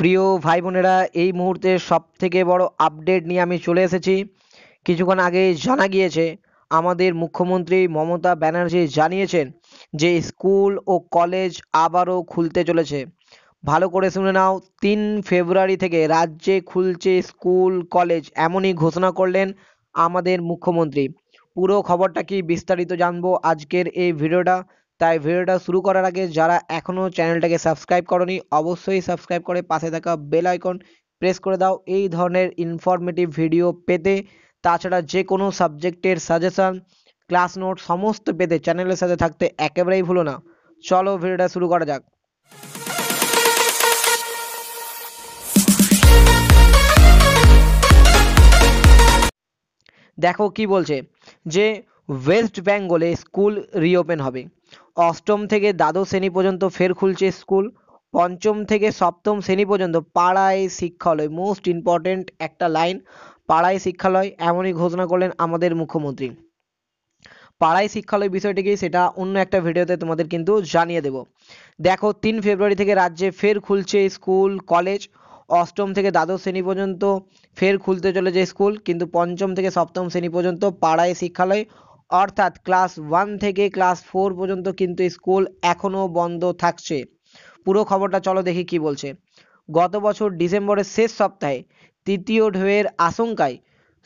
প্রিয় ভাই বোনেরা এই মুহূর্তে সব থেকে বড় আপডেট নিয়ে আমি চলে এসেছি কিছুক্ষণ আগে জানা গিয়েছে আমাদের মুখ্যমন্ত্রী মমতা ব্যানার্জি জানিয়েছেন যে স্কুল ও কলেজ আবারও খুলতে চলেছে ভালো করে শুনে নাও তিন ফেব্রুয়ারি থেকে রাজ্যে খুলছে স্কুল কলেজ এমনই ঘোষণা করলেন আমাদের মুখ্যমন্ত্রী পুরো খবরটা কি বিস্তারিত জানবো আজকের এই ভিডিওটা তাই ভিডিওটা শুরু করার আগে যারা এখনও চ্যানেলটাকে সাবস্ক্রাইব করনি অবশ্যই সাবস্ক্রাইব করে পাশে থাকা বেল আইকন প্রেস করে দাও এই ধরনের ইনফরমেটিভ ভিডিও পেতে তাছাড়া যে কোনো সাবজেক্টের সাজেশান ক্লাস নোট সমস্ত পেতে চ্যানেলের সাথে থাকতে একেবারেই ভুলো না চলো ভিডিওটা শুরু করা যাক দেখো কি বলছে যে ওয়েস্ট বেঙ্গলে স্কুল রিওপেন হবে অষ্টম থেকে দ্বাদশ শ্রেণী পর্যন্ত ফের খুলছে স্কুল পঞ্চম থেকে সপ্তম শ্রেণী পর্যন্ত পাড়ায় শিক্ষালয় মোস্ট ইম্পর্টেন্ট একটা লাইন পাড়ায় শিক্ষালয় এমনই ঘোষণা করলেন আমাদের মুখ্যমন্ত্রী পাড়ায় শিক্ষালয় বিষয়টিকে সেটা অন্য একটা ভিডিওতে তোমাদের কিন্তু জানিয়ে দেব দেখো তিন ফেব্রুয়ারি থেকে রাজ্যে ফের খুলছে স্কুল কলেজ অষ্টম থেকে দ্বাদশ শ্রেণী পর্যন্ত ফের খুলতে চলেছে স্কুল কিন্তু পঞ্চম থেকে সপ্তম শ্রেণী পর্যন্ত পাড়ায় শিক্ষালয় অর্থাৎ ক্লাস ওয়ান থেকে ক্লাস ফোর পর্যন্ত কিন্তু স্কুল এখনও বন্ধ থাকছে পুরো খবরটা চলো দেখি কি বলছে গত বছর ডিসেম্বরের শেষ সপ্তাহে তৃতীয় ঢেউয়ের আশঙ্কায়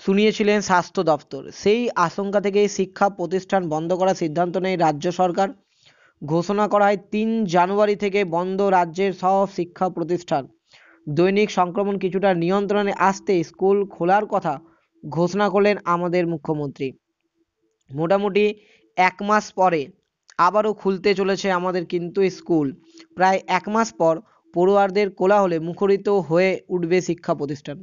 শুনিয়েছিলেন স্বাস্থ্য দপ্তর সেই আশঙ্কা থেকে শিক্ষা প্রতিষ্ঠান বন্ধ করার সিদ্ধান্ত নেয় রাজ্য সরকার ঘোষণা করা হয় তিন জানুয়ারি থেকে বন্ধ রাজ্যের সব শিক্ষা প্রতিষ্ঠান দৈনিক সংক্রমণ কিছুটা নিয়ন্ত্রণে আসতে স্কুল খোলার কথা ঘোষণা করলেন আমাদের মুখ্যমন্ত্রী মোটামুটি এক মাস পরে আবারও খুলতে চলেছে আমাদের কিন্তু স্কুল প্রায় এক মাস পর পড়ুয়াদের কোলাহলে মুখরিত হয়ে উঠবে শিক্ষা প্রতিষ্ঠান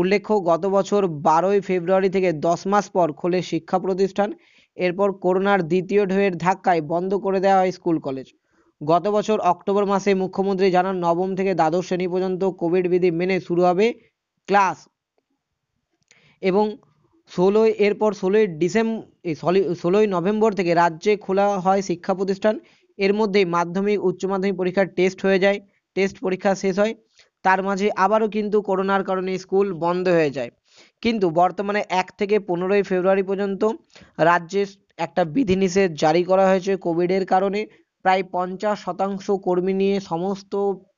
উল্লেখ্য গত বছর বারোই ফেব্রুয়ারি থেকে দশ মাস পর খোলে শিক্ষা প্রতিষ্ঠান এরপর করোনার দ্বিতীয় ঢেউয়ের ধাক্কায় বন্ধ করে দেওয়া হয় স্কুল কলেজ গত বছর অক্টোবর মাসে মুখ্যমন্ত্রী জানান নবম থেকে দ্বাদশ শ্রেণী পর্যন্ত কোভিড বিধি মেনে শুরু হবে ক্লাস এবং ষোলোই এরপর ষোলোই ডিসেম্বর এই ষোলোই নভেম্বর থেকে রাজ্যে খোলা হয় শিক্ষা প্রতিষ্ঠান এর মধ্যেই মাধ্যমিক উচ্চ মাধ্যমিক পরীক্ষার টেস্ট হয়ে যায় টেস্ট পরীক্ষা শেষ হয় তার মাঝে আবারও কিন্তু করোনার কারণে স্কুল বন্ধ হয়ে যায় কিন্তু বর্তমানে এক থেকে পনেরোই ফেব্রুয়ারি পর্যন্ত রাজ্যে একটা বিধিনিষেধ জারি করা হয়েছে কোভিডের কারণে প্রায় পঞ্চাশ শতাংশ কর্মী নিয়ে সমস্ত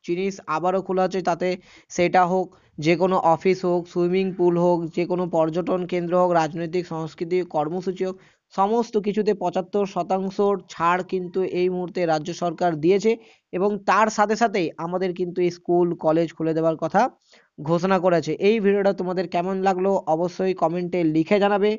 জিনিস আবারও খোলা হচ্ছে তাতে সেটা হোক যে কোনো অফিস হোক সুইমিং পুল হোক যে কোনো পর্যটন কেন্দ্র হোক রাজনৈতিক সংস্কৃতি কর্মসূচি হোক সমস্ত কিছুতে পঁচাত্তর শতাংশ ছাড় কিন্তু এই মুহূর্তে রাজ্য সরকার দিয়েছে এবং তার সাথে সাথেই আমাদের কিন্তু স্কুল কলেজ খুলে দেওয়ার কথা ঘোষণা করেছে এই ভিডিওটা তোমাদের কেমন লাগলো অবশ্যই কমেন্টে লিখে জানাবে